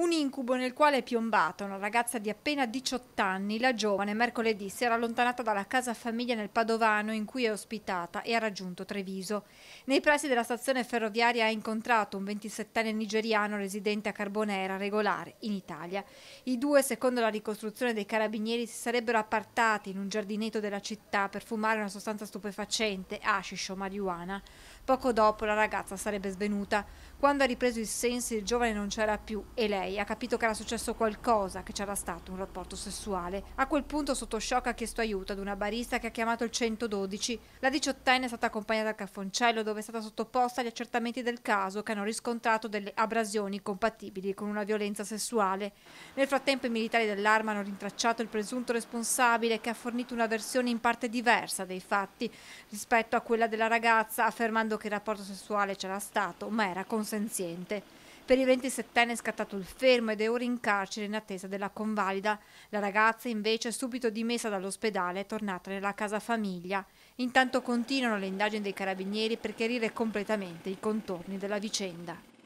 Un incubo nel quale è piombata una ragazza di appena 18 anni, la giovane mercoledì si era allontanata dalla casa famiglia nel Padovano in cui è ospitata e ha raggiunto Treviso. Nei pressi della stazione ferroviaria ha incontrato un 27enne nigeriano residente a Carbonera, regolare, in Italia. I due, secondo la ricostruzione dei carabinieri, si sarebbero appartati in un giardinetto della città per fumare una sostanza stupefacente, hashish o marijuana. Poco dopo la ragazza sarebbe svenuta. Quando ha ripreso i sensi il giovane non c'era più e lei lei, ha capito che era successo qualcosa, che c'era stato un rapporto sessuale. A quel punto, sotto shock, ha chiesto aiuto ad una barista che ha chiamato il 112. La diciottenne è stata accompagnata al caffoncello dove è stata sottoposta agli accertamenti del caso che hanno riscontrato delle abrasioni compatibili con una violenza sessuale. Nel frattempo i militari dell'arma hanno rintracciato il presunto responsabile che ha fornito una versione in parte diversa dei fatti rispetto a quella della ragazza, affermando che il rapporto sessuale c'era stato, ma era consenziente. Per il 27enne è scattato il fermo ed è ora in carcere in attesa della convalida. La ragazza invece è subito dimessa dall'ospedale e tornata nella casa famiglia. Intanto continuano le indagini dei carabinieri per chiarire completamente i contorni della vicenda.